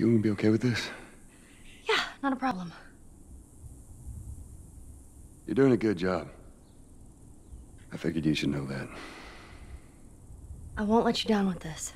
You gonna be okay with this? Yeah, not a problem. You're doing a good job. I figured you should know that. I won't let you down with this.